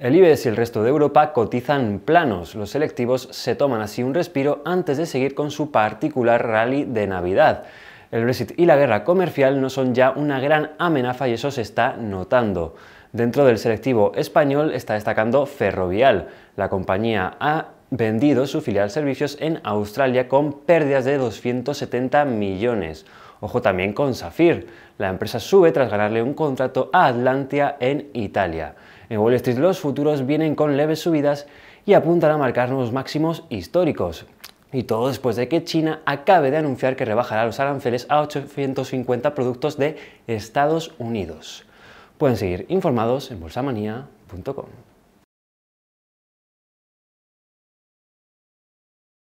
El IBEX y el resto de Europa cotizan planos. Los selectivos se toman así un respiro antes de seguir con su particular rally de Navidad. El Brexit y la guerra comercial no son ya una gran amenaza y eso se está notando. Dentro del selectivo español está destacando Ferrovial. La compañía ha vendido su filial servicios en Australia con pérdidas de 270 millones. Ojo también con Safir. La empresa sube tras ganarle un contrato a Atlantia en Italia. En Wall Street los futuros vienen con leves subidas y apuntan a marcar nuevos máximos históricos. Y todo después de que China acabe de anunciar que rebajará los aranceles a 850 productos de Estados Unidos. Pueden seguir informados en bolsamanía.com.